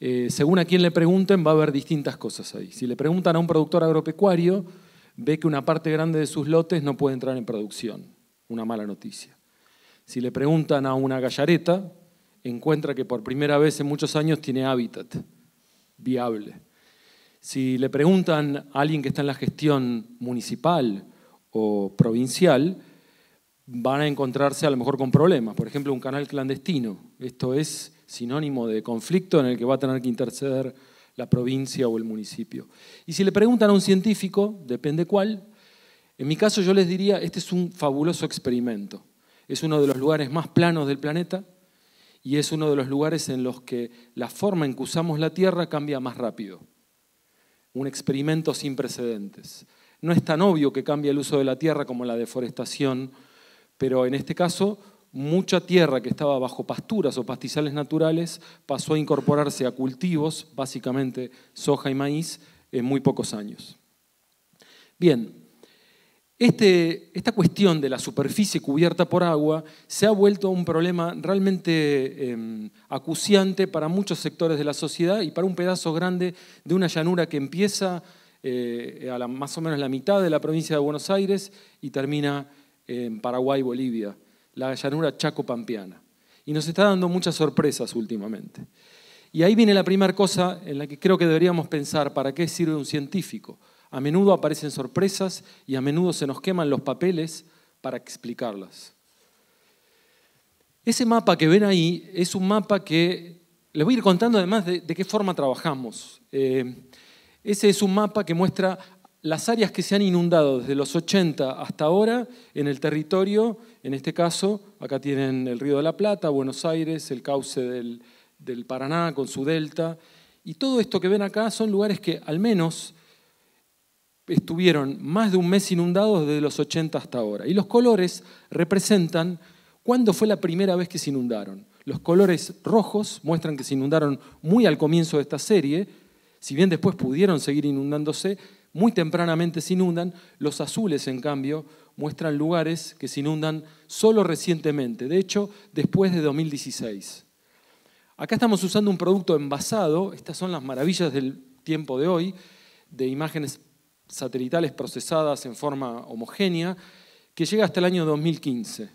Eh, según a quien le pregunten, va a haber distintas cosas ahí. Si le preguntan a un productor agropecuario, ve que una parte grande de sus lotes no puede entrar en producción. Una mala noticia. Si le preguntan a una gallareta, encuentra que por primera vez en muchos años tiene hábitat viable. Si le preguntan a alguien que está en la gestión municipal o provincial, van a encontrarse a lo mejor con problemas. Por ejemplo, un canal clandestino. Esto es sinónimo de conflicto en el que va a tener que interceder la provincia o el municipio. Y si le preguntan a un científico, depende cuál, en mi caso yo les diría, este es un fabuloso experimento. Es uno de los lugares más planos del planeta y es uno de los lugares en los que la forma en que usamos la Tierra cambia más rápido un experimento sin precedentes. No es tan obvio que cambie el uso de la tierra como la deforestación, pero en este caso mucha tierra que estaba bajo pasturas o pastizales naturales pasó a incorporarse a cultivos, básicamente soja y maíz, en muy pocos años. Bien, este, esta cuestión de la superficie cubierta por agua se ha vuelto un problema realmente em, acuciante para muchos sectores de la sociedad y para un pedazo grande de una llanura que empieza eh, a la, más o menos la mitad de la provincia de Buenos Aires y termina en Paraguay, Bolivia, la llanura chaco pampiana Y nos está dando muchas sorpresas últimamente. Y ahí viene la primera cosa en la que creo que deberíamos pensar, ¿para qué sirve un científico? A menudo aparecen sorpresas y a menudo se nos queman los papeles para explicarlas. Ese mapa que ven ahí es un mapa que les voy a ir contando además de, qué forma trabajamos. Eh, ese es un mapa que muestra las áreas que se han inundado desde los 80 hasta ahora en el territorio, en este caso, acá tienen el Río de la Plata, Buenos Aires, el cauce del Paraná con su delta, y todo esto que ven acá son lugares que al menos estuvieron más de un mes inundados desde los 80 hasta ahora. Y los colores representan cuándo fue la primera vez que se inundaron. Los colores rojos muestran que se inundaron muy al comienzo de esta serie, si bien después pudieron seguir inundándose, muy tempranamente se inundan. Los azules, en cambio, muestran lugares que se inundan solo recientemente, de hecho, después de 2016. Acá estamos usando un producto envasado, estas son las maravillas del tiempo de hoy, de imágenes satelitales procesadas en forma homogénea, que llega hasta el año 2015.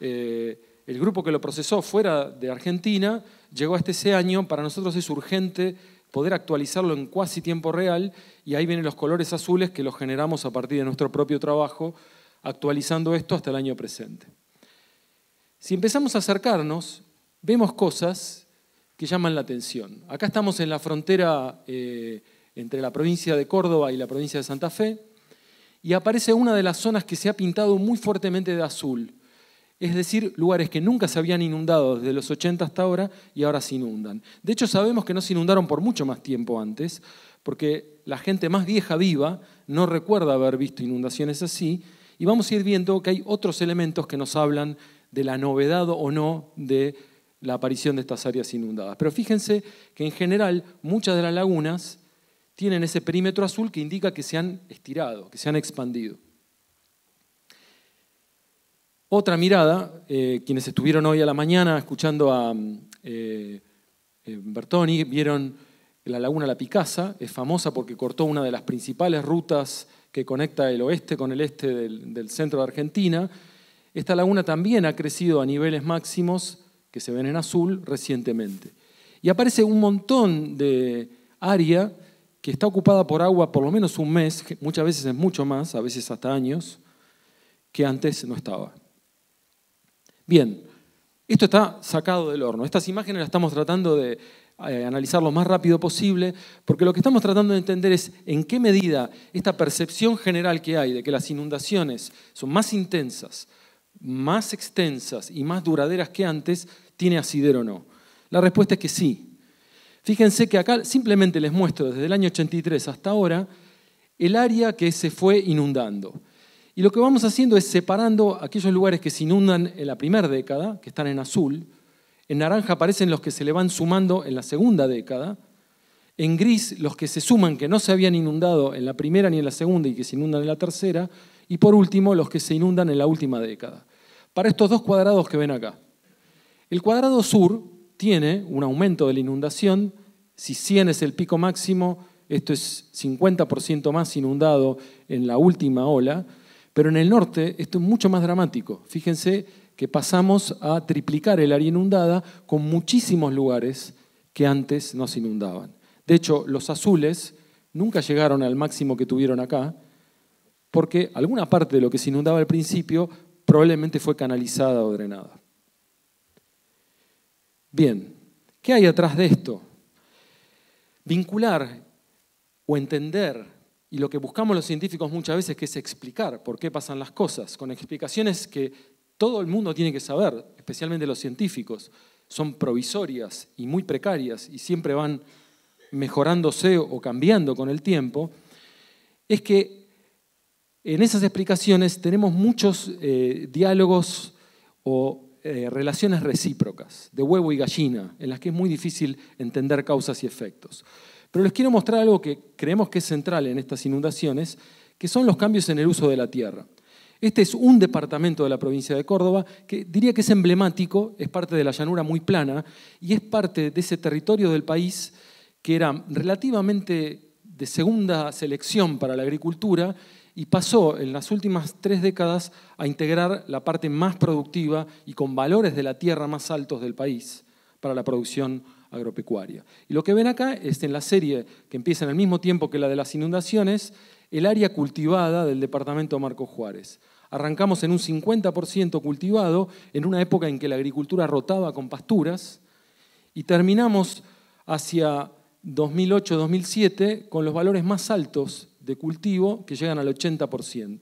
Eh, el grupo que lo procesó fuera de Argentina llegó hasta ese año, para nosotros es urgente poder actualizarlo en cuasi tiempo real y ahí vienen los colores azules que los generamos a partir de nuestro propio trabajo, actualizando esto hasta el año presente. Si empezamos a acercarnos, vemos cosas que llaman la atención. Acá estamos en la frontera... Eh, entre la provincia de Córdoba y la provincia de Santa Fe, y aparece una de las zonas que se ha pintado muy fuertemente de azul, es decir, lugares que nunca se habían inundado desde los 80 hasta ahora y ahora se inundan. De hecho, sabemos que no se inundaron por mucho más tiempo antes, porque la gente más vieja viva no recuerda haber visto inundaciones así, y vamos a ir viendo que hay otros elementos que nos hablan de la novedad o no de la aparición de estas áreas inundadas. Pero fíjense que en general muchas de las lagunas tienen ese perímetro azul que indica que se han estirado, que se han expandido. Otra mirada, eh, quienes estuvieron hoy a la mañana escuchando a mm, eh, eh, Bertoni, vieron la laguna La Picasa, es famosa porque cortó una de las principales rutas que conecta el oeste con el este del, del centro de Argentina. Esta laguna también ha crecido a niveles máximos que se ven en azul recientemente. Y aparece un montón de área que está ocupada por agua por lo menos un mes, muchas veces es mucho más, a veces hasta años, que antes no estaba. Bien, esto está sacado del horno. Estas imágenes las estamos tratando de eh, analizar lo más rápido posible, porque lo que estamos tratando de entender es en qué medida esta percepción general que hay de que las inundaciones son más intensas, más extensas y más duraderas que antes, tiene asidero o no. La respuesta es que sí, Fíjense que acá simplemente les muestro desde el año 83 hasta ahora el área que se fue inundando. Y lo que vamos haciendo es separando aquellos lugares que se inundan en la primera década, que están en azul, en naranja aparecen los que se le van sumando en la segunda década, en gris los que se suman que no se habían inundado en la primera ni en la segunda y que se inundan en la tercera, y por último los que se inundan en la última década. Para estos dos cuadrados que ven acá. El cuadrado sur tiene un aumento de la inundación. Si 100 es el pico máximo, esto es 50% más inundado en la última ola. Pero en el norte esto es mucho más dramático. Fíjense que pasamos a triplicar el área inundada con muchísimos lugares que antes no se inundaban. De hecho, los azules nunca llegaron al máximo que tuvieron acá, porque alguna parte de lo que se inundaba al principio probablemente fue canalizada o drenada. Bien, ¿qué hay atrás de esto? Vincular o entender, y lo que buscamos los científicos muchas veces, que es explicar por qué pasan las cosas, con explicaciones que todo el mundo tiene que saber, especialmente los científicos, son provisorias y muy precarias y siempre van mejorándose o cambiando con el tiempo, es que en esas explicaciones tenemos muchos eh, diálogos o eh, relaciones recíprocas, de huevo y gallina, en las que es muy difícil entender causas y efectos. Pero les quiero mostrar algo que creemos que es central en estas inundaciones, que son los cambios en el uso de la tierra. Este es un departamento de la provincia de Córdoba que diría que es emblemático, es parte de la llanura muy plana y es parte de ese territorio del país que era relativamente de segunda selección para la agricultura y pasó en las últimas tres décadas a integrar la parte más productiva y con valores de la tierra más altos del país para la producción agropecuaria. Y lo que ven acá es en la serie que empieza en el mismo tiempo que la de las inundaciones, el área cultivada del departamento Marco Juárez. Arrancamos en un 50% cultivado, en una época en que la agricultura rotaba con pasturas, y terminamos hacia 2008-2007 con los valores más altos de cultivo que llegan al 80%.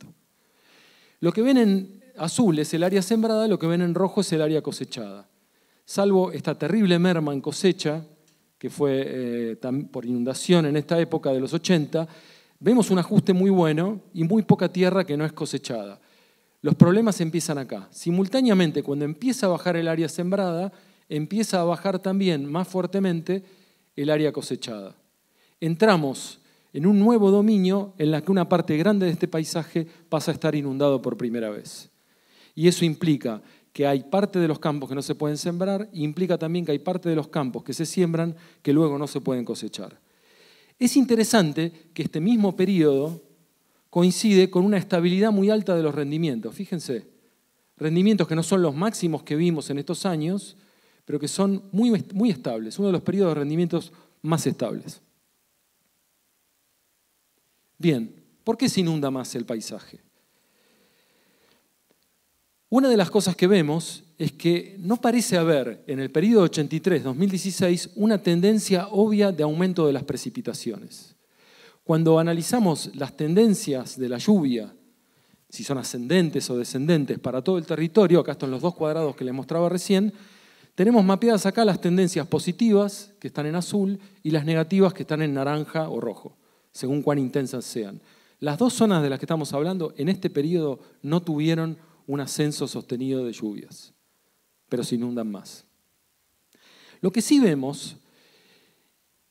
Lo que ven en azul es el área sembrada, lo que ven en rojo es el área cosechada. Salvo esta terrible merma en cosecha, que fue eh, por inundación en esta época de los 80, vemos un ajuste muy bueno y muy poca tierra que no es cosechada. Los problemas empiezan acá. Simultáneamente, cuando empieza a bajar el área sembrada, empieza a bajar también más fuertemente el área cosechada. Entramos en un nuevo dominio en la que una parte grande de este paisaje pasa a estar inundado por primera vez. Y eso implica que hay parte de los campos que no se pueden sembrar, e implica también que hay parte de los campos que se siembran que luego no se pueden cosechar. Es interesante que este mismo periodo coincide con una estabilidad muy alta de los rendimientos. Fíjense, rendimientos que no son los máximos que vimos en estos años, pero que son muy, muy estables, uno de los periodos de rendimientos más estables. Bien, ¿por qué se inunda más el paisaje? Una de las cosas que vemos es que no parece haber en el periodo 83-2016 una tendencia obvia de aumento de las precipitaciones. Cuando analizamos las tendencias de la lluvia, si son ascendentes o descendentes para todo el territorio, acá están los dos cuadrados que les mostraba recién, tenemos mapeadas acá las tendencias positivas, que están en azul, y las negativas, que están en naranja o rojo según cuán intensas sean. Las dos zonas de las que estamos hablando en este periodo no tuvieron un ascenso sostenido de lluvias, pero se inundan más. Lo que sí vemos,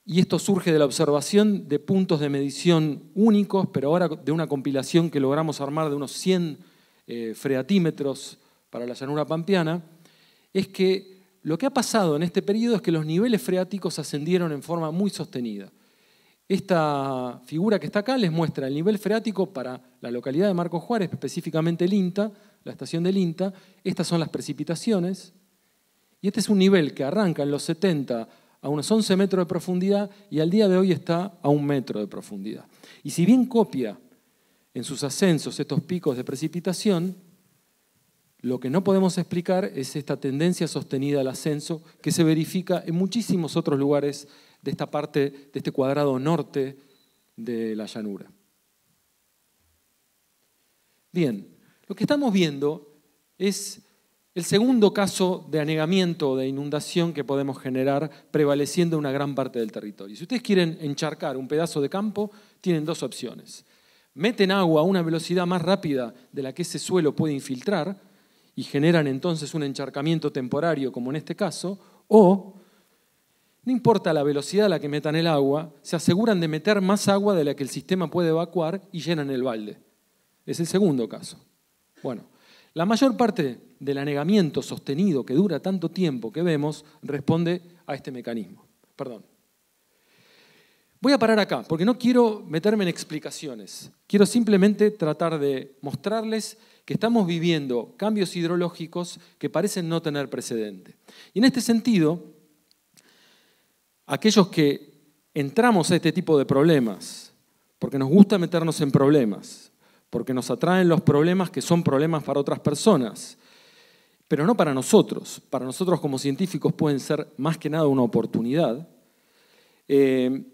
y esto surge de la observación de puntos de medición únicos, pero ahora de una compilación que logramos armar de unos 100 eh, freatímetros para la llanura pampeana, es que lo que ha pasado en este periodo es que los niveles freáticos ascendieron en forma muy sostenida. Esta figura que está acá les muestra el nivel freático para la localidad de Marcos Juárez, específicamente el INTA, la estación del INTA. Estas son las precipitaciones. Y este es un nivel que arranca en los 70 a unos 11 metros de profundidad y al día de hoy está a un metro de profundidad. Y si bien copia en sus ascensos estos picos de precipitación, lo que no podemos explicar es esta tendencia sostenida al ascenso que se verifica en muchísimos otros lugares de esta parte, de este cuadrado norte de la llanura. Bien, lo que estamos viendo es el segundo caso de anegamiento o de inundación que podemos generar prevaleciendo una gran parte del territorio. Si ustedes quieren encharcar un pedazo de campo, tienen dos opciones. Meten agua a una velocidad más rápida de la que ese suelo puede infiltrar y generan entonces un encharcamiento temporario, como en este caso, o no importa la velocidad a la que metan el agua, se aseguran de meter más agua de la que el sistema puede evacuar y llenan el balde. Es el segundo caso. Bueno, la mayor parte del anegamiento sostenido que dura tanto tiempo que vemos responde a este mecanismo. Perdón. Voy a parar acá, porque no quiero meterme en explicaciones. Quiero simplemente tratar de mostrarles que estamos viviendo cambios hidrológicos que parecen no tener precedente. Y en este sentido, aquellos que entramos a este tipo de problemas, porque nos gusta meternos en problemas, porque nos atraen los problemas que son problemas para otras personas, pero no para nosotros. Para nosotros como científicos pueden ser más que nada una oportunidad. Eh,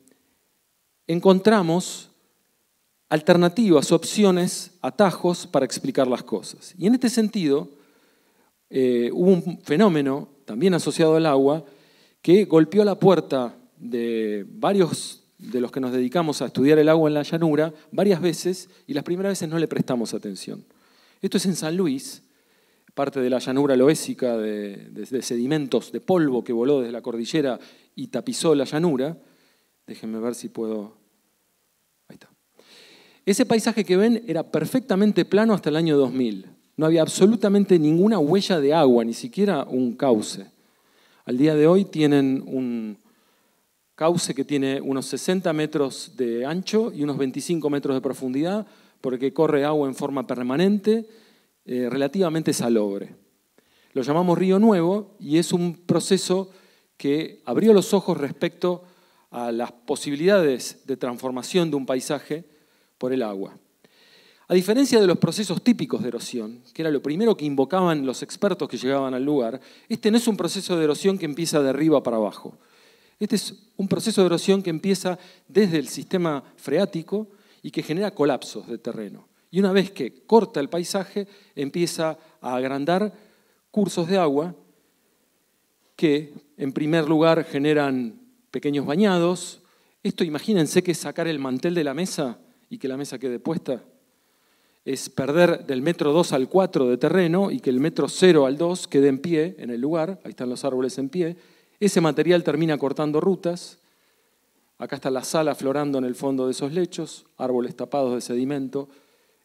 encontramos alternativas, opciones, atajos para explicar las cosas. Y en este sentido, eh, hubo un fenómeno también asociado al agua, que golpeó la puerta de varios de los que nos dedicamos a estudiar el agua en la llanura varias veces y las primeras veces no le prestamos atención. Esto es en San Luis, parte de la llanura loésica de sedimentos, de polvo que voló desde la cordillera y tapizó la llanura. Déjenme ver si puedo... Ahí está. Ese paisaje que ven era perfectamente plano hasta el año 2000. No había absolutamente ninguna huella de agua, ni siquiera un cauce. Al día de hoy tienen un cauce que tiene unos 60 metros de ancho y unos 25 metros de profundidad, porque corre agua en forma permanente, eh, relativamente salobre. Lo llamamos Río Nuevo y es un proceso que abrió los ojos respecto a las posibilidades de transformación de un paisaje por el agua. A diferencia de los procesos típicos de erosión, que era lo primero que invocaban los expertos que llegaban al lugar, este no es un proceso de erosión que empieza de arriba para abajo. Este es un proceso de erosión que empieza desde el sistema freático y que genera colapsos de terreno. Y una vez que corta el paisaje, empieza a agrandar cursos de agua que, en primer lugar, generan pequeños bañados. Esto imagínense que es sacar el mantel de la mesa y que la mesa quede puesta es perder del metro 2 al 4 de terreno y que el metro 0 al 2 quede en pie en el lugar, ahí están los árboles en pie, ese material termina cortando rutas, acá está la sala florando en el fondo de esos lechos, árboles tapados de sedimento,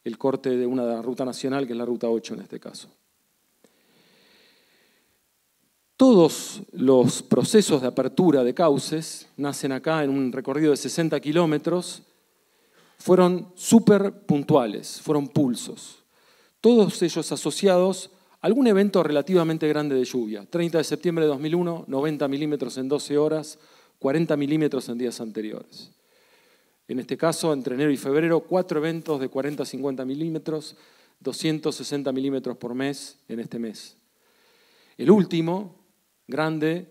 el corte de una ruta nacional, que es la ruta 8 en este caso. Todos los procesos de apertura de cauces nacen acá en un recorrido de 60 kilómetros fueron súper puntuales, fueron pulsos. Todos ellos asociados a algún evento relativamente grande de lluvia. 30 de septiembre de 2001, 90 milímetros en 12 horas, 40 milímetros en días anteriores. En este caso, entre enero y febrero, cuatro eventos de 40 a 50 milímetros, 260 milímetros por mes en este mes. El último, grande,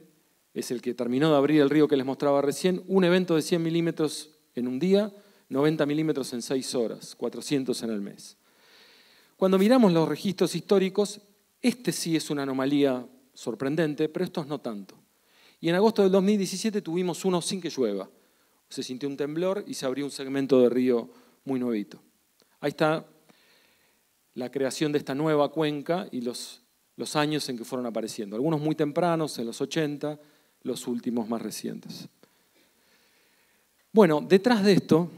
es el que terminó de abrir el río que les mostraba recién, un evento de 100 milímetros en un día, 90 milímetros en 6 horas, 400 en el mes. Cuando miramos los registros históricos, este sí es una anomalía sorprendente, pero estos no tanto. Y en agosto del 2017 tuvimos uno sin que llueva. Se sintió un temblor y se abrió un segmento de río muy nuevito. Ahí está la creación de esta nueva cuenca y los, los años en que fueron apareciendo. Algunos muy tempranos, en los 80, los últimos más recientes. Bueno, detrás de esto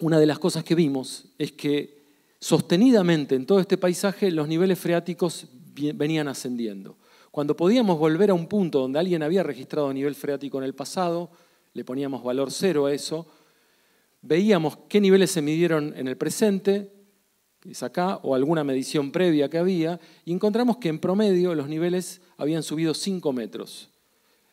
una de las cosas que vimos es que sostenidamente en todo este paisaje los niveles freáticos venían ascendiendo. Cuando podíamos volver a un punto donde alguien había registrado nivel freático en el pasado, le poníamos valor cero a eso, veíamos qué niveles se midieron en el presente, que es acá, o alguna medición previa que había, y encontramos que en promedio los niveles habían subido 5 metros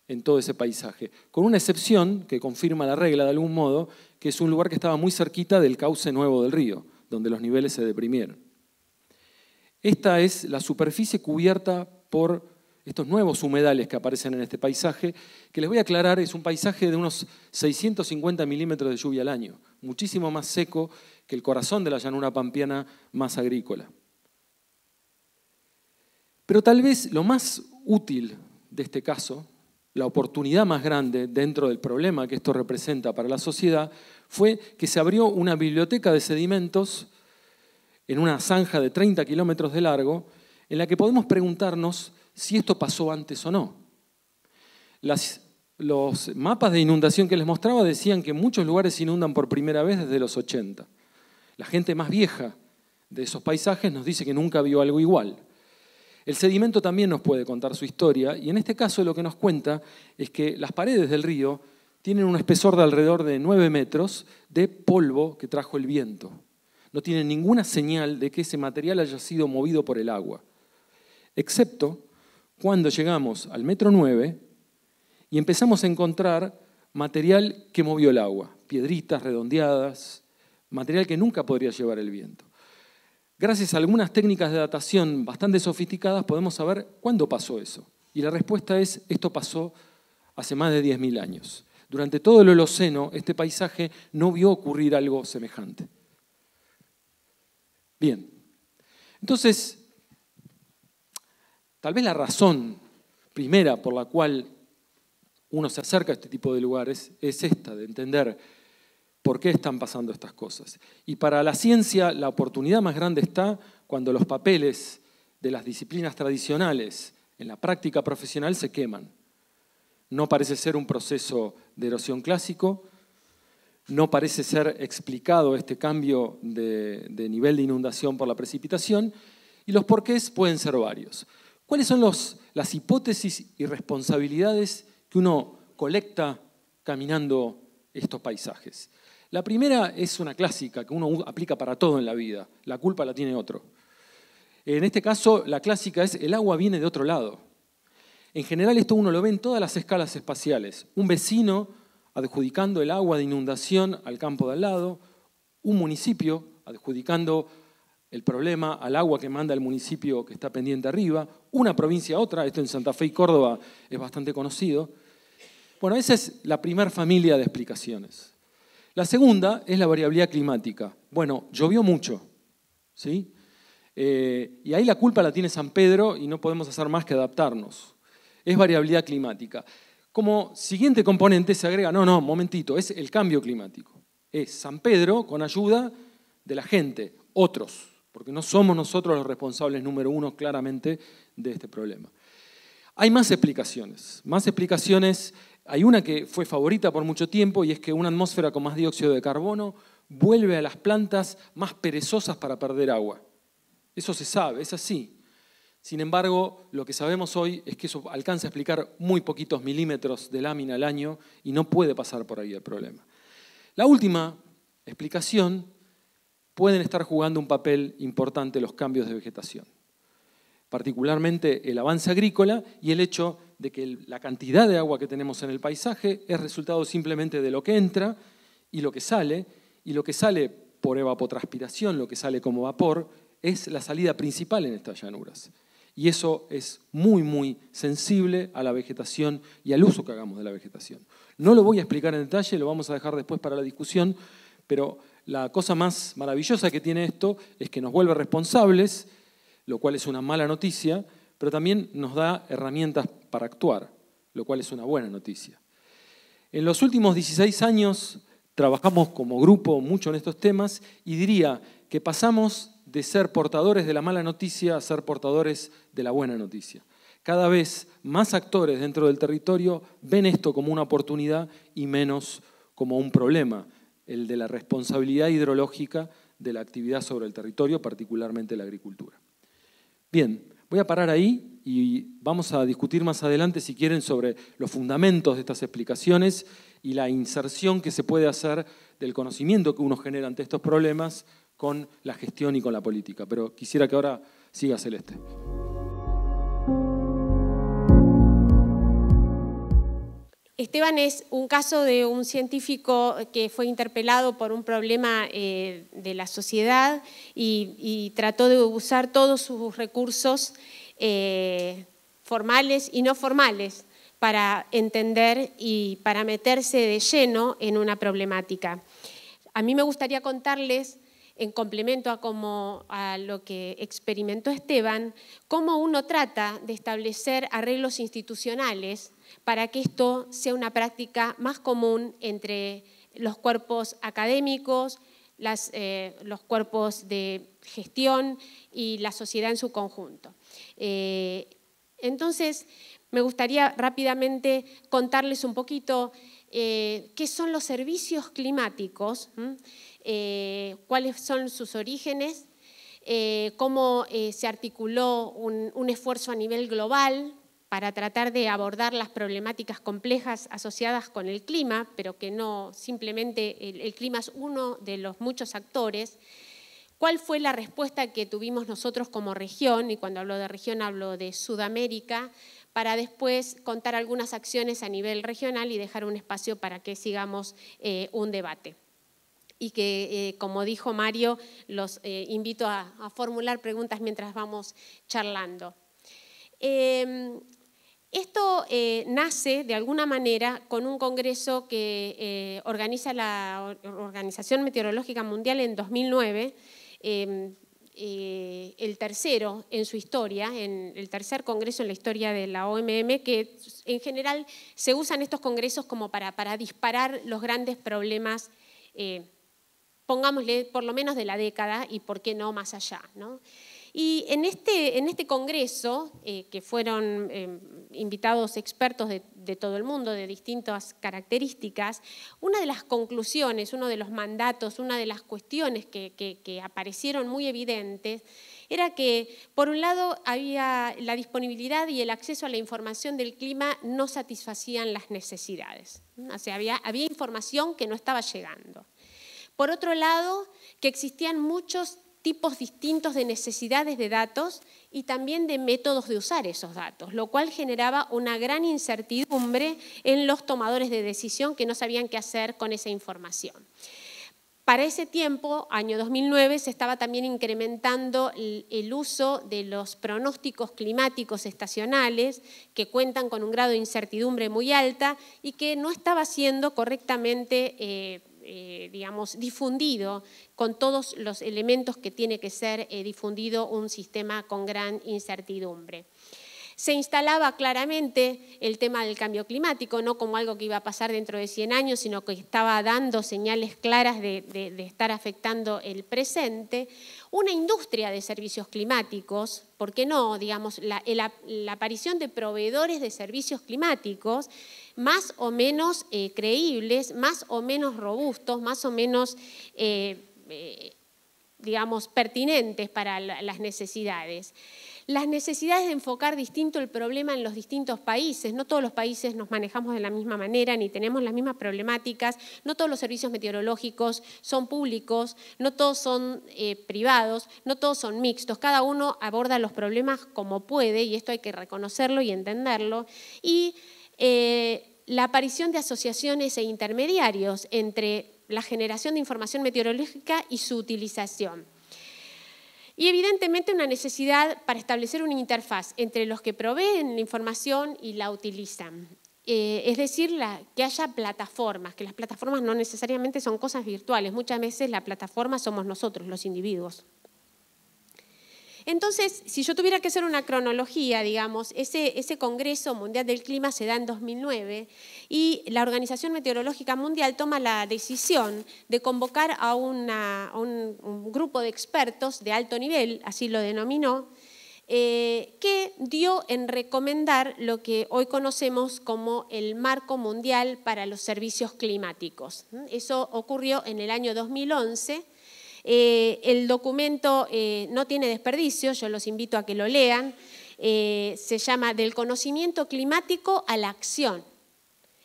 en todo ese paisaje, con una excepción que confirma la regla de algún modo, que es un lugar que estaba muy cerquita del cauce nuevo del río, donde los niveles se deprimieron. Esta es la superficie cubierta por estos nuevos humedales que aparecen en este paisaje, que les voy a aclarar, es un paisaje de unos 650 milímetros de lluvia al año, muchísimo más seco que el corazón de la llanura pampiana más agrícola. Pero tal vez lo más útil de este caso la oportunidad más grande dentro del problema que esto representa para la sociedad fue que se abrió una biblioteca de sedimentos en una zanja de 30 kilómetros de largo en la que podemos preguntarnos si esto pasó antes o no. los mapas de inundación que les mostraba decían que muchos lugares se inundan por primera vez desde los 80. La gente más vieja de esos paisajes nos dice que nunca vio algo igual. El sedimento también nos puede contar su historia y en este caso lo que nos cuenta es que las paredes del río tienen un espesor de alrededor de 9 metros de polvo que trajo el viento. No tienen ninguna señal de que ese material haya sido movido por el agua, excepto cuando llegamos al metro 9 y empezamos a encontrar material que movió el agua, piedritas redondeadas, material que nunca podría llevar el viento. Gracias a algunas técnicas de datación bastante sofisticadas podemos saber cuándo pasó eso. Y la respuesta es, esto pasó hace más de 10.000 años. Durante todo el Holoceno, este paisaje no vio ocurrir algo semejante. Bien, entonces, tal vez la razón primera por la cual uno se acerca a este tipo de lugares es esta, de entender por qué están pasando estas cosas. Y para la ciencia la oportunidad más grande está cuando los papeles de las disciplinas tradicionales en la práctica profesional se queman. No parece ser un proceso de erosión clásico, no parece ser explicado este cambio de, nivel de inundación por la precipitación, y los porqués pueden ser varios. ¿Cuáles son las hipótesis y responsabilidades que uno colecta caminando estos paisajes? La primera es una clásica que uno aplica para todo en la vida. La culpa la tiene otro. En este caso, la clásica es el agua viene de otro lado. En general esto uno lo ve en todas las escalas espaciales. Un vecino adjudicando el agua de inundación al campo de al lado, un municipio adjudicando el problema al agua que manda el municipio que está pendiente arriba, una provincia a otra, esto en Santa Fe y Córdoba es bastante conocido. Bueno, esa es la primera familia de explicaciones. La segunda es la variabilidad climática. Bueno, llovió mucho, ¿sí? Eh, y ahí la culpa la tiene San Pedro y no podemos hacer más que adaptarnos. Es variabilidad climática. Como siguiente componente se agrega, no, no, momentito, es el cambio climático. Es San Pedro con ayuda de la gente, otros, porque no somos nosotros los responsables número uno claramente de este problema. Hay más explicaciones, más explicaciones hay una que fue favorita por mucho tiempo y es que una atmósfera con más dióxido de carbono vuelve a las plantas más perezosas para perder agua. Eso se sabe, es así. Sin embargo, lo que sabemos hoy es que eso alcanza a explicar muy poquitos milímetros de lámina al año y no puede pasar por ahí el problema. La última explicación, pueden estar jugando un papel importante los cambios de vegetación particularmente el avance agrícola y el hecho de que la cantidad de agua que tenemos en el paisaje es resultado simplemente de lo que entra y lo que sale, y lo que sale por evapotranspiración, lo que sale como vapor, es la salida principal en estas llanuras. Y eso es muy, muy sensible a la vegetación y al uso que hagamos de la vegetación. No lo voy a explicar en detalle, lo vamos a dejar después para la discusión, pero la cosa más maravillosa que tiene esto es que nos vuelve responsables lo cual es una mala noticia, pero también nos da herramientas para actuar, lo cual es una buena noticia. En los últimos 16 años trabajamos como grupo mucho en estos temas y diría que pasamos de ser portadores de la mala noticia a ser portadores de la buena noticia. Cada vez más actores dentro del territorio ven esto como una oportunidad y menos como un problema, el de la responsabilidad hidrológica de la actividad sobre el territorio, particularmente la agricultura. Bien, voy a parar ahí y vamos a discutir más adelante, si quieren, sobre los fundamentos de estas explicaciones y la inserción que se puede hacer del conocimiento que uno genera ante estos problemas con la gestión y con la política. Pero quisiera que ahora siga Celeste. Esteban es un caso de un científico que fue interpelado por un problema eh, de la sociedad y, trató de usar todos sus recursos eh, formales y no formales para entender y para meterse de lleno en una problemática. A mí me gustaría contarles en complemento a, lo que experimentó Esteban, cómo uno trata de establecer arreglos institucionales para que esto sea una práctica más común entre los cuerpos académicos, eh, los cuerpos de gestión y la sociedad en su conjunto. Eh, entonces, me gustaría rápidamente contarles un poquito eh, qué son los servicios climáticos. Eh, cuáles son sus orígenes, eh, cómo eh, se articuló un, esfuerzo a nivel global para tratar de abordar las problemáticas complejas asociadas con el clima, pero que no simplemente el, clima es uno de los muchos actores. ¿Cuál fue la respuesta que tuvimos nosotros como región? Y cuando hablo de región hablo de Sudamérica, para después contar algunas acciones a nivel regional y dejar un espacio para que sigamos un debate y que, eh, como dijo Mario, los eh, invito a, formular preguntas mientras vamos charlando. Em, esto eh, nace de alguna manera con un congreso que organiza la Organización Meteorológica Mundial en 2009. Em, el tercero en su historia, en el tercer congreso en la historia de la OMM, que en general se usan estos congresos como para, disparar los grandes problemas pongámosle por lo menos de la década y por qué no más allá. Y en este, este congreso, eh, que fueron eh, invitados expertos de, todo el mundo, de distintas características, una de las conclusiones, uno de los mandatos, una de las cuestiones que, aparecieron muy evidentes, era que, por un lado, había la disponibilidad y el acceso a la información del clima no satisfacían las necesidades. O sea, había información que no estaba llegando. Por otro lado, que existían muchos tipos distintos de necesidades de datos y también de métodos de usar esos datos, lo cual generaba una gran incertidumbre en los tomadores de decisión que no sabían qué hacer con esa información. Para ese tiempo, año 2009, se estaba también incrementando el uso de los pronósticos climáticos estacionales que cuentan con un grado de incertidumbre muy alta y que no estaba siendo correctamente eh, eh, digamos, difundido con todos los elementos que tiene que ser eh, difundido un sistema con gran incertidumbre. Se instalaba claramente el tema del cambio climático, no como algo que iba a pasar dentro de 100 años, sino que estaba dando señales claras de, estar afectando el presente. Una industria de servicios climáticos, ¿por qué no? Digamos, la aparición de proveedores de servicios climáticos más o menos eh, creíbles, más o menos robustos, más o menos, eh, eh, digamos, pertinentes para las necesidades. Las necesidades de enfocar distinto el problema en los distintos países. No todos los países nos manejamos de la misma manera, ni tenemos las mismas problemáticas, no todos los servicios meteorológicos son públicos, no todos son privados, no todos son mixtos. Cada uno aborda los problemas como puede y esto hay que reconocerlo y entenderlo. Y eh, la aparición de asociaciones e intermediarios entre la generación de información meteorológica y su utilización. Y evidentemente una necesidad para establecer una interfaz entre los que proveen la información y la utilizan. Eh, es decir, que haya plataformas, que las plataformas no necesariamente son cosas virtuales, muchas veces la plataforma somos nosotros, los individuos. Entonces, si yo tuviera que hacer una cronología, digamos, ese, Congreso Mundial del Clima se da en 2009 y la Organización Meteorológica Mundial toma la decisión de convocar a, un, grupo de expertos de alto nivel, así lo denominó, eh, que dio en recomendar lo que hoy conocemos como el marco mundial para los servicios climáticos. ¿Mm? Eso ocurrió en el año 2011 eh, el documento eh, no tiene desperdicio, yo los invito a que lo lean. Eh, se llama Del conocimiento climático a la acción.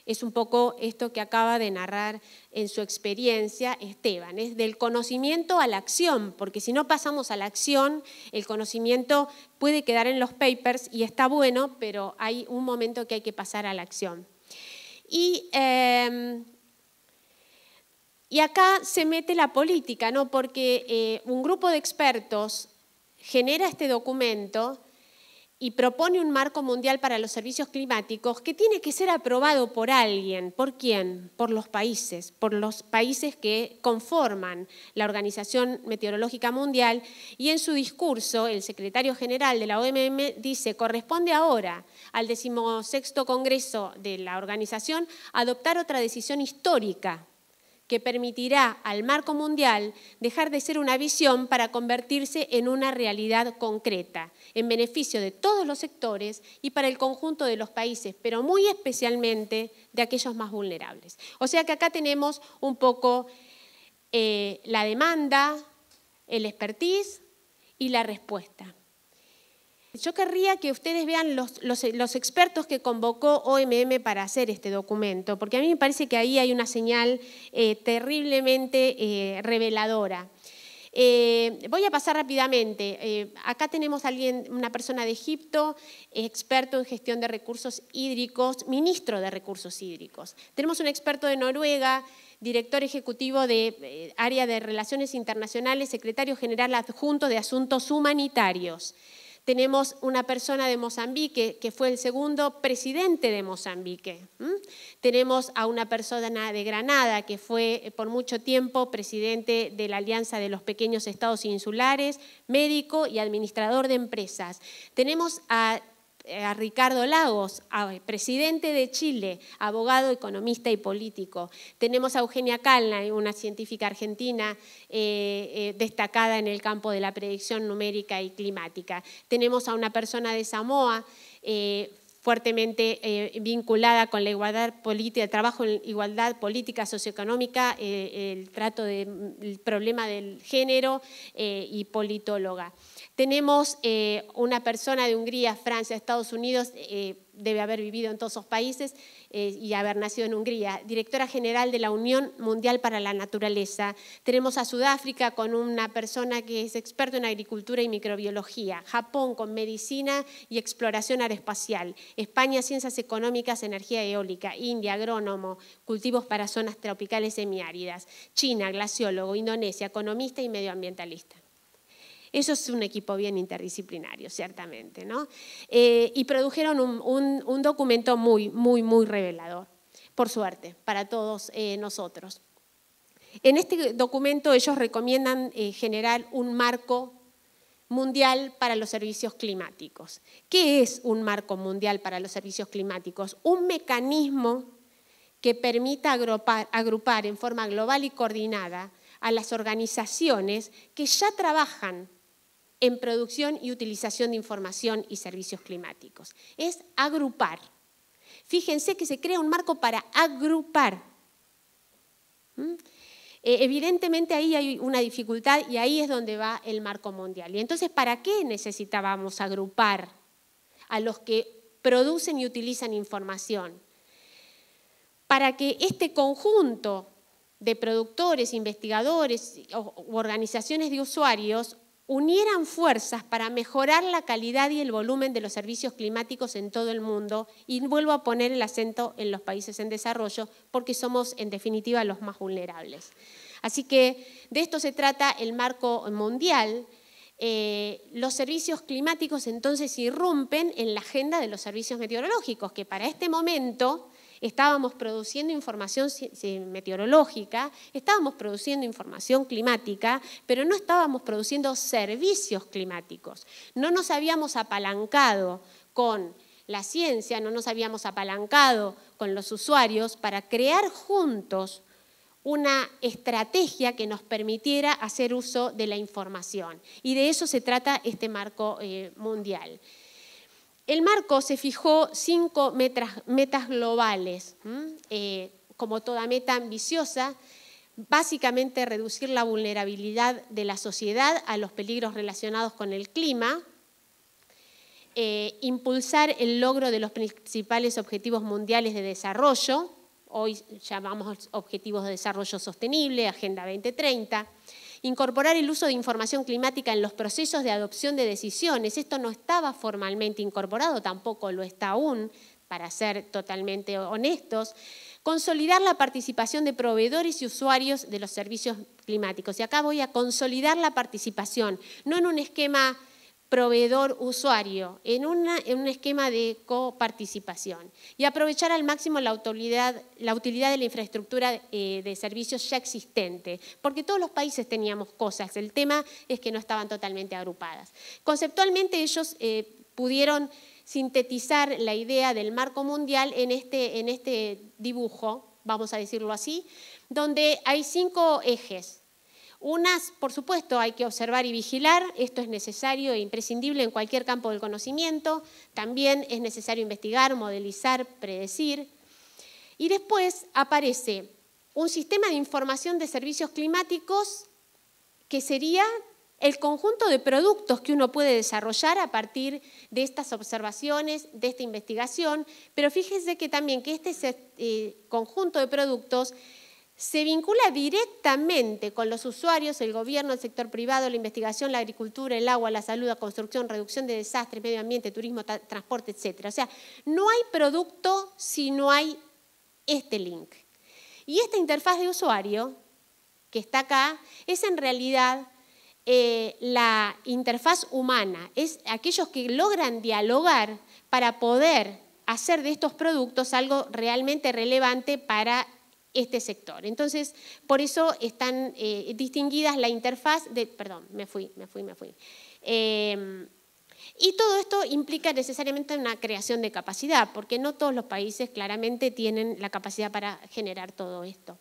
Es un poco esto que acaba de narrar en su experiencia Esteban, es del conocimiento a la acción, porque si no pasamos a la acción, el conocimiento puede quedar en los papers y está bueno, pero hay un momento que hay que pasar a la acción. Y y acá se mete la política, ¿no? porque eh, un grupo de expertos genera este documento y propone un marco mundial para los servicios climáticos que tiene que ser aprobado por alguien. ¿Por quién? Por los países, por los países que conforman la Organización Meteorológica Mundial. Y en su discurso, el secretario general de la OMM dice, corresponde ahora al decimosexto Congreso de la organización adoptar otra decisión histórica que permitirá al marco mundial dejar de ser una visión para convertirse en una realidad concreta, en beneficio de todos los sectores y para el conjunto de los países, pero muy especialmente de aquellos más vulnerables. O sea que acá tenemos un poco eh, la demanda, el expertise y la respuesta. Yo querría que ustedes vean los, expertos que convocó OMM para hacer este documento, porque a mí me parece que ahí hay una señal eh, terriblemente eh, reveladora. Eh, voy a pasar rápidamente. acá tenemos a alguien, una persona de Egipto, experto en gestión de recursos hídricos, ministro de recursos hídricos. Tenemos un experto de Noruega, director ejecutivo de área de relaciones internacionales, secretario general adjunto de asuntos humanitarios. Tenemos una persona de Mozambique que fue el segundo presidente de Mozambique. Tenemos a una persona de Granada que fue eh, por mucho tiempo presidente de la Alianza de los Pequeños Estados Insulares, médico y administrador de empresas. Tenemos a eh, a Ricardo Lagos, presidente de Chile, abogado, economista y político. Tenemos a Eugenia Calna, una científica argentina eh, eh, destacada en el campo de la predicción numérica y climática. Tenemos a una persona de Samoa, fuertemente vinculada con la igualdad política, el trabajo en igualdad política socioeconómica, el trato del problema del género y politóloga. Tenemos eh, una persona de Hungría, Francia, Estados Unidos, eh, debe haber vivido en todos esos países eh, y haber nacido en Hungría, directora general de la Unión Mundial para la Naturaleza. Tenemos a Sudáfrica con una persona que es experta en agricultura y microbiología, Japón con medicina y exploración aeroespacial, España ciencias económicas, energía eólica, India agrónomo, cultivos para zonas tropicales semiáridas, China glaciólogo, Indonesia economista y medioambientalista. Eso es un equipo bien interdisciplinario, ciertamente, ¿no? Eh, y produjeron un, documento muy, muy, muy revelador, por suerte, para todos eh, nosotros. En este documento ellos recomiendan eh, generar un marco mundial para los servicios climáticos. ¿Qué es un marco mundial para los servicios climáticos? Un mecanismo que permita agrupar, agrupar en forma global y coordinada a las organizaciones que ya trabajan en producción y utilización de información y servicios climáticos. Es agrupar. Fíjense que se crea un marco para agrupar. ¿Mm? Eh, evidentemente ahí hay una dificultad y ahí es donde va el marco mundial. Y entonces, ¿para qué necesitábamos agrupar a los que producen y utilizan información? Para que este conjunto de productores, investigadores u organizaciones de usuarios unieran fuerzas para mejorar la calidad y el volumen de los servicios climáticos en todo el mundo, y vuelvo a poner el acento en los países en desarrollo, porque somos en definitiva los más vulnerables. Así que de esto se trata el marco mundial. Eh, los servicios climáticos entonces irrumpen en la agenda de los servicios meteorológicos, que para este momento estábamos produciendo información meteorológica, estábamos produciendo información climática, pero no estábamos produciendo servicios climáticos. No nos habíamos apalancado con la ciencia, no nos habíamos apalancado con los usuarios para crear juntos una estrategia que nos permitiera hacer uso de la información. Y de eso se trata este marco eh, mundial. El marco se fijó cinco metas, globales, eh, como toda meta ambiciosa, básicamente reducir la vulnerabilidad de la sociedad a los peligros relacionados con el clima, eh, impulsar el logro de los principales objetivos mundiales de desarrollo, hoy llamamos objetivos de desarrollo sostenible, Agenda 2030, Incorporar el uso de información climática en los procesos de adopción de decisiones. Esto no estaba formalmente incorporado, tampoco lo está aún, para ser totalmente honestos. Consolidar la participación de proveedores y usuarios de los servicios climáticos. Y acá voy a consolidar la participación, no en un esquema proveedor-usuario en, en un esquema de coparticipación y aprovechar al máximo la, utilidad, la utilidad de la infraestructura eh, de servicios ya existente, porque todos los países teníamos cosas, el tema es que no estaban totalmente agrupadas. Conceptualmente ellos eh, pudieron sintetizar la idea del marco mundial en este, en este dibujo, vamos a decirlo así, donde hay cinco ejes unas, por supuesto, hay que observar y vigilar, esto es necesario e imprescindible en cualquier campo del conocimiento, también es necesario investigar, modelizar, predecir. Y después aparece un sistema de información de servicios climáticos que sería el conjunto de productos que uno puede desarrollar a partir de estas observaciones, de esta investigación, pero fíjense que también que este eh, conjunto de productos se vincula directamente con los usuarios, el gobierno, el sector privado, la investigación, la agricultura, el agua, la salud, la construcción, reducción de desastres, medio ambiente, turismo, transporte, etc. O sea, no hay producto si no hay este link. Y esta interfaz de usuario que está acá es en realidad eh, la interfaz humana, es aquellos que logran dialogar para poder hacer de estos productos algo realmente relevante para este sector. Entonces, por eso están eh, distinguidas la interfaz de... Perdón, me fui, me fui, me fui. Em, y todo esto implica necesariamente una creación de capacidad, porque no todos los países claramente tienen la capacidad para generar todo esto.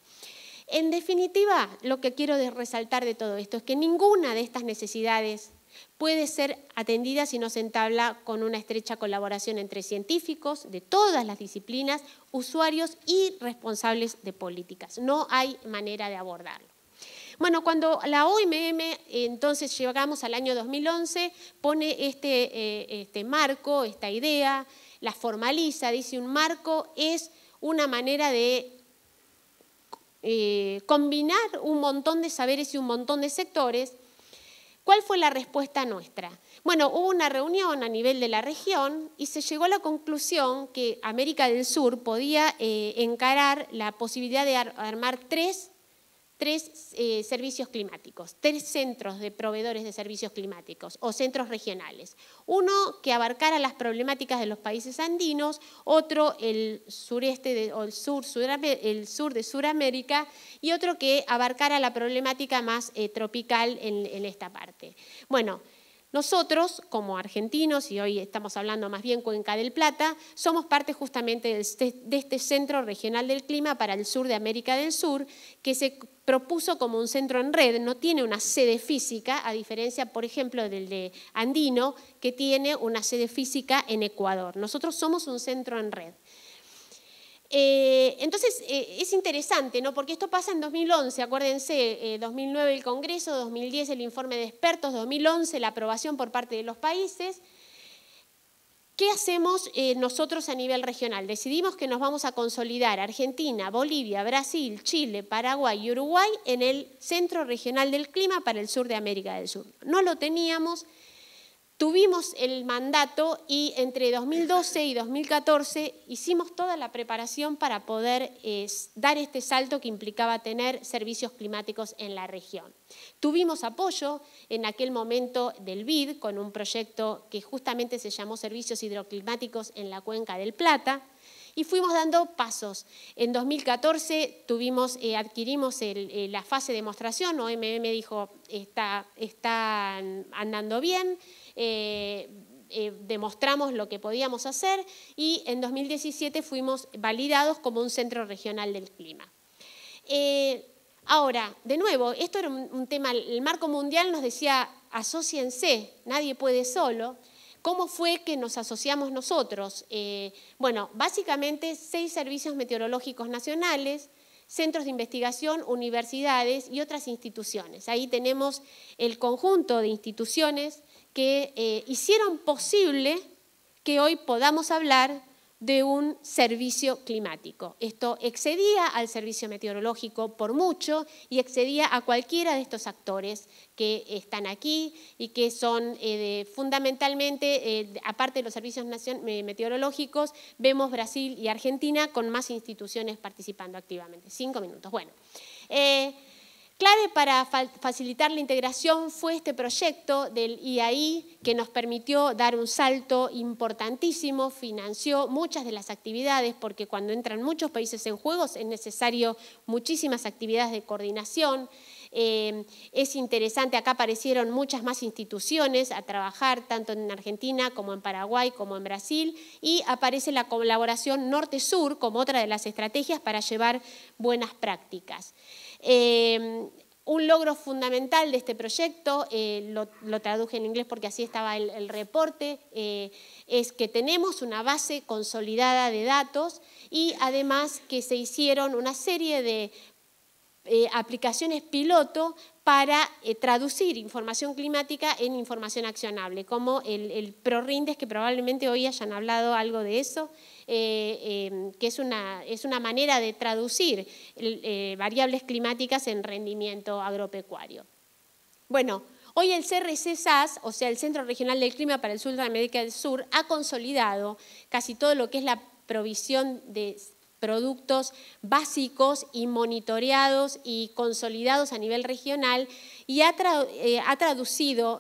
En definitiva, lo que quiero resaltar de todo esto es que ninguna de estas necesidades puede ser atendida si no se entabla con una estrecha colaboración entre científicos de todas las disciplinas, usuarios y responsables de políticas. No hay manera de abordarlo. Bueno, cuando la OMM, entonces llegamos al año 2011, pone este, eh, este, marco, esta idea, la formaliza, dice un marco es una manera de eh, combinar un montón de saberes y un montón de sectores ¿Cuál fue la respuesta nuestra? Bueno, hubo una reunión a nivel de la región y se llegó a la conclusión que América del Sur podía eh, encarar la posibilidad de armar tres tres eh, servicios climáticos, tres centros de proveedores de servicios climáticos o centros regionales. Uno que abarcara las problemáticas de los países andinos, otro el sureste o el sur, sur de Sudamérica y otro que abarcara la problemática más eh, tropical en, en esta parte. Bueno, nosotros, como argentinos, y hoy estamos hablando más bien Cuenca del Plata, somos parte justamente este, de este Centro Regional del Clima para el Sur de América del Sur, que se propuso como un centro en red, no tiene una sede física, a diferencia, por ejemplo, del de Andino, que tiene una sede física en Ecuador. Nosotros somos un centro en red. Eh, entonces, eh, es interesante, porque esto pasa en 2011, acuérdense, 2009 eh, el Congreso, 2010 el informe de expertos, 2011 la aprobación por parte de los países. ¿Qué hacemos nosotros a nivel regional? Decidimos que nos vamos a consolidar Argentina, Bolivia, Brasil, Chile, Paraguay y Uruguay en el Centro Regional del Clima para el Sur de América del Sur. No lo teníamos, tuvimos el mandato y entre 2012 y 2014 hicimos toda la preparación para poder dar este salto que implicaba tener servicios climáticos en la región. Tuvimos apoyo en aquel momento del BID con un proyecto que justamente se llamó Servicios Hidroclimáticos en la Cuenca del Plata, y fuimos dando pasos. En 2014 tuvimos, eh, adquirimos eh, la fase de demostración, OMM dijo, está, está andando bien, eh, demostramos lo que podíamos hacer y en 2017 fuimos validados como un centro regional del clima. Ahora, de nuevo, esto era un, un tema, el marco mundial nos decía, asóciense, nadie puede solo. ¿Cómo fue que nos asociamos nosotros? Eh, bueno, básicamente seis servicios meteorológicos nacionales, centros de investigación, universidades y otras instituciones. Ahí tenemos el conjunto de instituciones que eh, hicieron posible que hoy podamos hablar de un servicio climático. Esto excedía al servicio meteorológico por mucho y excedía a cualquiera de estos actores que están aquí y que son eh, fundamentalmente, eh, aparte de los servicios meteorológicos, vemos Brasil y Argentina con más instituciones participando activamente. Cinco minutos. Bueno. Eh, Clave para facilitar la integración fue este proyecto del IAI que nos permitió dar un salto importantísimo, financió muchas de las actividades porque cuando entran muchos países en juegos es necesario muchísimas actividades de coordinación. Eh, es interesante, acá aparecieron muchas más instituciones a trabajar, tanto en Argentina como en Paraguay, como en Brasil, y aparece la colaboración norte-sur como otra de las estrategias para llevar buenas prácticas. Em, un logro fundamental de este proyecto, eh, lo, traduje en inglés porque así estaba el, reporte, eh, es que tenemos una base consolidada de datos y además que se hicieron una serie de eh, aplicaciones piloto para traducir información climática en información accionable, como el, el ProRindes, que probablemente hoy hayan hablado algo de eso, eh, em, que es una, es una manera de traducir eh, variables climáticas en rendimiento agropecuario. Bueno, Hoy el CRC SAS, o sea, el Centro Regional del Clima para el Sur de América del Sur, ha consolidado casi todo lo que es la provisión de productos básicos y monitoreados y consolidados a nivel regional y ha, eh, traducido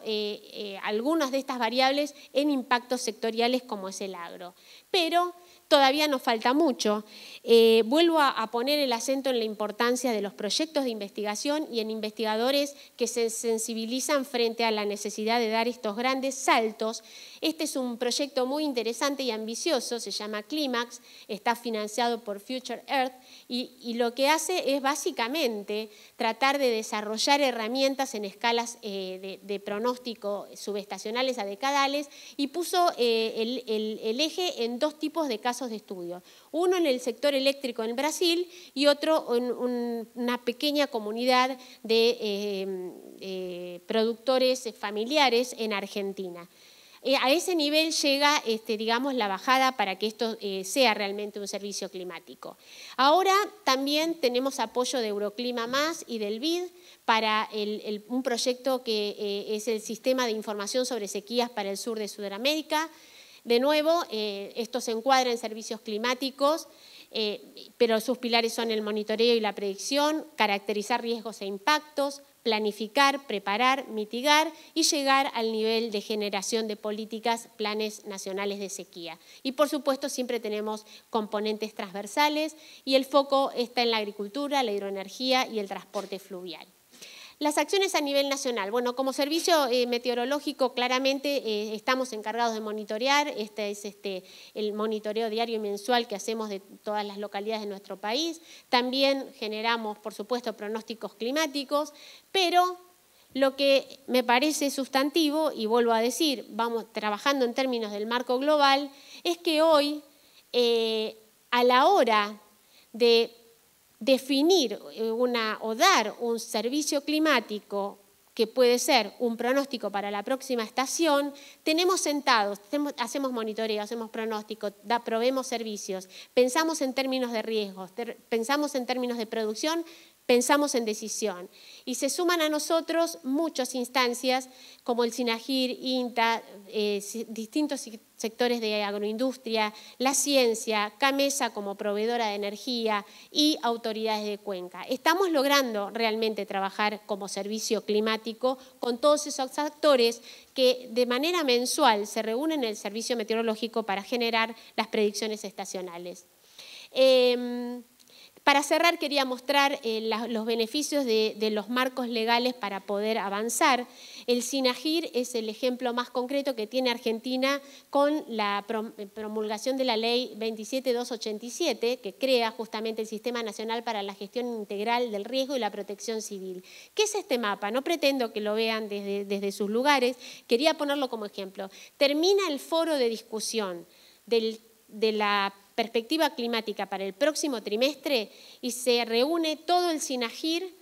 algunas de estas variables en impactos sectoriales como es el agro. Pero todavía nos falta mucho. Eh, vuelvo a, poner el acento en la importancia de los proyectos de investigación y en investigadores que se sensibilizan frente a la necesidad de dar estos grandes saltos. Este es un proyecto muy interesante y ambicioso, se llama CLIMAX, está financiado por Future Earth y, lo que hace es básicamente tratar de desarrollar herramientas en escalas eh, de, pronóstico subestacionales a decadales y puso eh, el eje en dos tipos de casos de estudio uno en el sector eléctrico en Brasil y otro en una pequeña comunidad de eh, eh, productores familiares en Argentina. Eh, a ese nivel llega, este, digamos, la bajada para que esto sea realmente un servicio climático. Ahora también tenemos apoyo de Euroclima Más y del BID para un proyecto que es el Sistema de Información sobre Sequías para el Sur de Sudamérica, de nuevo, eh, esto se encuadra en servicios climáticos, eh, pero sus pilares son el monitoreo y la predicción, caracterizar riesgos e impactos, planificar, preparar, mitigar y llegar al nivel de generación de políticas, planes nacionales de sequía. Y por supuesto siempre tenemos componentes transversales y el foco está en la agricultura, la hidroenergía y el transporte fluvial. Las acciones a nivel nacional. Bueno, como servicio eh, meteorológico claramente eh, estamos encargados de monitorear, este es este, el monitoreo diario y mensual que hacemos de todas las localidades de nuestro país. También generamos, por supuesto, pronósticos climáticos, pero lo que me parece sustantivo, y vuelvo a decir, vamos trabajando en términos del marco global, es que hoy, eh, a la hora de definir eh, una, o dar un servicio climático que puede ser un pronóstico para la próxima estación, tenemos sentados, hacemos monitoreo, hacemos pronóstico, probemos servicios, pensamos en términos de riesgos, pensamos en términos de producción, pensamos en decisión. Y se suman a nosotros muchas instancias como el Sinagir, INTA, eh, distintos sectores de agroindustria, la ciencia, CAMESA como proveedora de energía y autoridades de cuenca. Estamos logrando realmente trabajar como servicio climático con todos esos actores que de manera mensual se reúnen en el servicio meteorológico para generar las predicciones estacionales. Em, para cerrar, quería mostrar eh, los beneficios de, los marcos legales para poder avanzar. El SINAGIR es el ejemplo más concreto que tiene Argentina con la eh, promulgación de la ley 27287, que crea justamente el Sistema Nacional para la Gestión Integral del Riesgo y la Protección Civil. ¿Qué es este mapa? No pretendo que lo vean desde, desde sus lugares, quería ponerlo como ejemplo. Termina el foro de discusión del de la perspectiva climática para el próximo trimestre y se reúne todo el SINAGIR,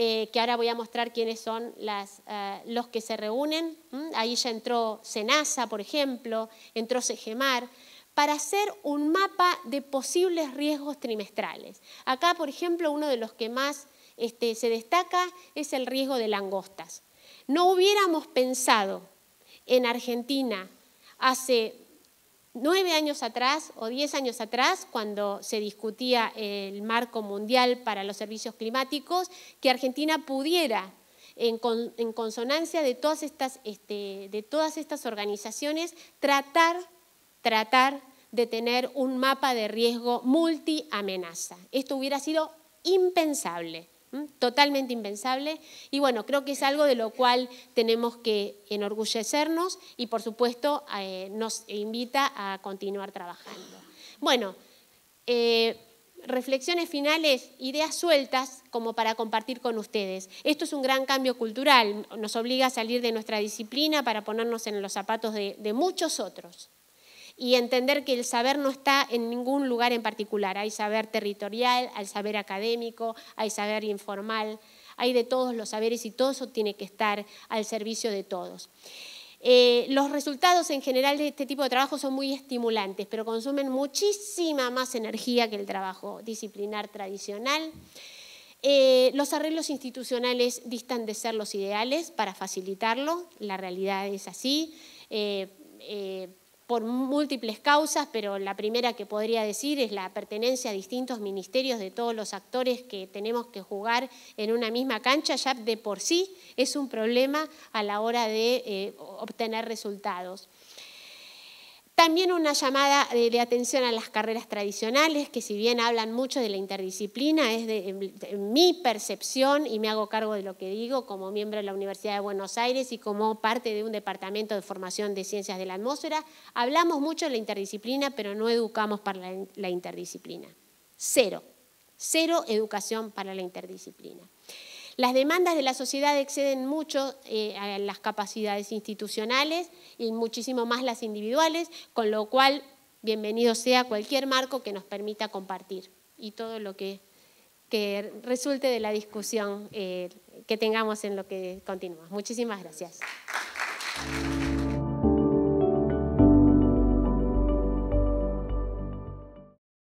eh, que ahora voy a mostrar quiénes son eh, los que se reúnen. Ahí ya entró SENASA, por ejemplo, entró SEGEMAR, para hacer un mapa de posibles riesgos trimestrales. Acá, por ejemplo, uno de los que más este, se destaca es el riesgo de langostas. No hubiéramos pensado en Argentina hace nueve años atrás o diez años atrás, cuando se discutía el marco mundial para los servicios climáticos, que Argentina pudiera, en, consonancia de todas, estas, este, de todas estas organizaciones, tratar, tratar de tener un mapa de riesgo multi-amenaza. Esto hubiera sido impensable totalmente impensable. Y bueno, creo que es algo de lo cual tenemos que enorgullecernos y por supuesto eh, nos invita a continuar trabajando. Bueno, eh, reflexiones finales, ideas sueltas como para compartir con ustedes. Esto es un gran cambio cultural, nos obliga a salir de nuestra disciplina para ponernos en los zapatos de muchos otros y entender que el saber no está en ningún lugar en particular. Hay saber territorial, hay saber académico, hay saber informal, hay de todos los saberes y todo eso tiene que estar al servicio de todos. Eh, los resultados en general de este tipo de trabajo son muy estimulantes, pero consumen muchísima más energía que el trabajo disciplinar tradicional. Eh, los arreglos institucionales distan de ser los ideales para facilitarlo, la realidad es así. Eh, por múltiples causas, pero la primera que podría decir es la pertenencia a distintos ministerios de todos los actores que tenemos que jugar en una misma cancha, ya de por sí es un problema a la hora de eh, obtener resultados. También una llamada de, atención a las carreras tradicionales, que si bien hablan mucho de la interdisciplina, es de, mi percepción, y me hago cargo de lo que digo como miembro de la Universidad de Buenos Aires y como parte de un departamento de formación de ciencias de la atmósfera, hablamos mucho de la interdisciplina, pero no educamos para la interdisciplina. Cero, cero educación para la interdisciplina. Las demandas de la sociedad exceden mucho eh, a las capacidades institucionales y muchísimo más las individuales, con lo cual bienvenido sea cualquier marco que nos permita compartir y todo lo que, resulte de la discusión eh, que tengamos en lo que continúa. Muchísimas gracias.